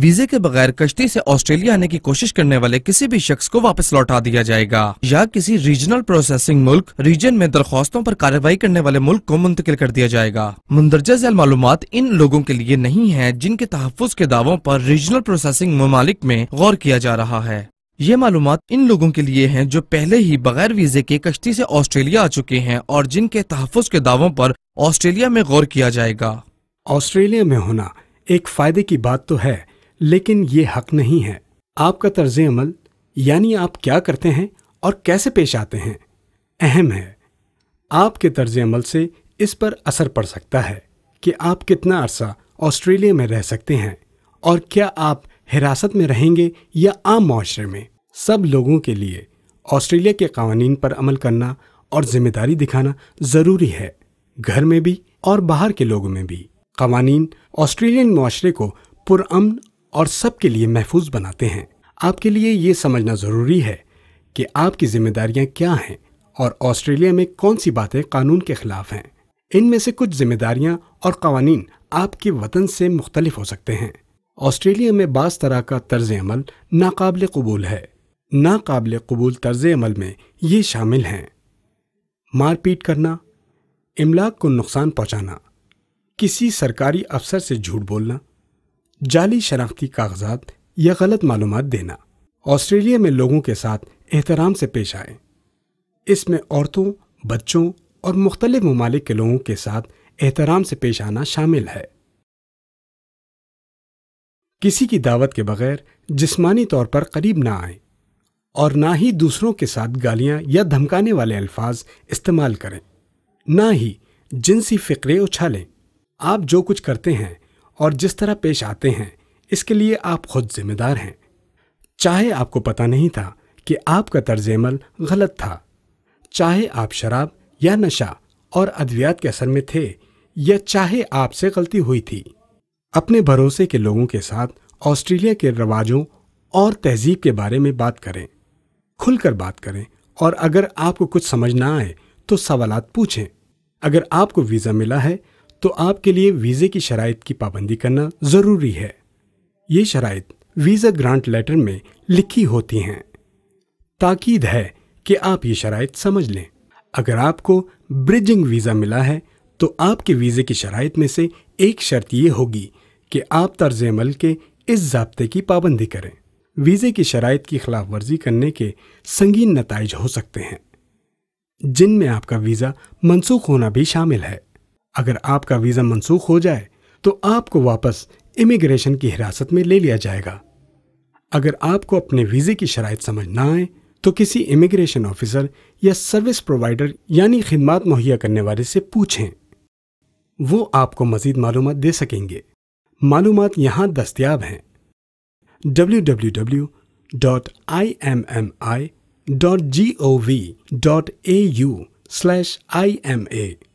वीजे के बगैर कश्ती से ऑस्ट्रेलिया आने की कोशिश करने वाले किसी भी शख्स को वापस लौटा दिया जाएगा या किसी रीजनल प्रोसेसिंग मुल्क रीजन में दरख्वास्तों पर कार्रवाई करने वाले मुल्क को मुंतकिल कर दिया जाएगा मंदरजा जैल मालूम इन लोगों के लिए नहीं है जिनके तहफ़ के दावों पर रीजनल प्रोसेसिंग ममालिक में गौर किया जा रहा है ये मालूम इन लोगों के लिए हैं जो पहले ही बगैर वीजे के कश्ती से ऑस्ट्रेलिया आ चुके हैं और जिनके तहफ़ के दावों पर ऑस्ट्रेलिया में गौर किया जाएगा ऑस्ट्रेलिया में होना एक फायदे की बात तो है लेकिन ये हक नहीं है आपका तर्ज अमल यानी आप क्या करते हैं और कैसे पेश आते हैं अहम है आपके तर्ज अमल से इस पर असर पड़ सकता है कि आप कितना अरसा ऑस्ट्रेलिया में रह सकते हैं और क्या आप हिरासत में रहेंगे या आम माशरे में सब लोगों के लिए ऑस्ट्रेलिया के कवानीन पर अमल करना और जिम्मेदारी दिखाना ज़रूरी है घर में भी और बाहर के लोगों में भी कवानीन ऑस्ट्रेलियन माशरे को पुरअमन और सबके लिए महफूज बनाते हैं आपके लिए ये समझना ज़रूरी है कि आपकी जिम्मेदारियां क्या हैं और ऑस्ट्रेलिया में कौन सी बातें कानून के खिलाफ हैं इनमें से कुछ जिम्मेदारियां और कवानीन आपके वतन से मुख्तलिफ हो सकते हैं ऑस्ट्रेलिया में बास तरह का तर्ज अमल नाकबले कबूल है नाकबले कबूल तर्ज अमल में ये शामिल हैं मारपीट करना इमलाक को नुकसान पहुंचाना किसी सरकारी अफसर से झूठ बोलना जाली शनाख्ती कागजात या गलत मालूम देना ऑस्ट्रेलिया में लोगों के साथ एहतराम से पेश आए इसमें औरतों बच्चों और मुख्तलिफ ममालिक के लोगों के साथ एहतराम से पेश आना शामिल है किसी की दावत के बगैर जिस्मानी तौर पर करीब ना आए और ना ही दूसरों के साथ गालियां या धमकाने वाले अल्फाज इस्तेमाल करें ना ही जिनसी फ़िक्रे उछालें आप जो कुछ करते हैं और जिस तरह पेश आते हैं इसके लिए आप खुद जिम्मेदार हैं चाहे आपको पता नहीं था कि आपका तर्ज अमल गलत था चाहे आप शराब या नशा और अद्वियात के असर में थे या चाहे आपसे गलती हुई थी अपने भरोसे के लोगों के साथ ऑस्ट्रेलिया के रवाजों और तहजीब के बारे में बात करें खुलकर बात करें और अगर आपको कुछ समझ ना आए तो सवालात पूछें अगर आपको वीज़ा मिला है तो आपके लिए वीज़े की शराइ की पाबंदी करना ज़रूरी है ये शराइ वीज़ा ग्रांट लेटर में लिखी होती हैं ताकीद है कि आप ये शराइ समझ लें अगर आपको ब्रिजिंग वीज़ा मिला है तो आपके वीज़े की शराइ में से एक शर्त ये होगी कि आप तर्ज अमल के इस जबते की पाबंदी करें वीज़े की शराइ की खिलाफ वर्जी करने के संगीन नतज हो सकते हैं जिनमें आपका वीज़ा मनसूख होना भी शामिल है अगर आपका वीज़ा मनसूख हो जाए तो आपको वापस इमिग्रेशन की हिरासत में ले लिया जाएगा अगर आपको अपने वीज़े की शराइ समझ ना आए तो किसी इमिग्रेशन ऑफिसर या सर्विस प्रोवाइडर यानी खिदमत मुहैया करने वाले से पूछें वो आपको मज़ीद मालूम दे सकेंगे मालूम यहाँ दस्तियाब हैं W W W dot I M M I dot G O V dot A U slash I M A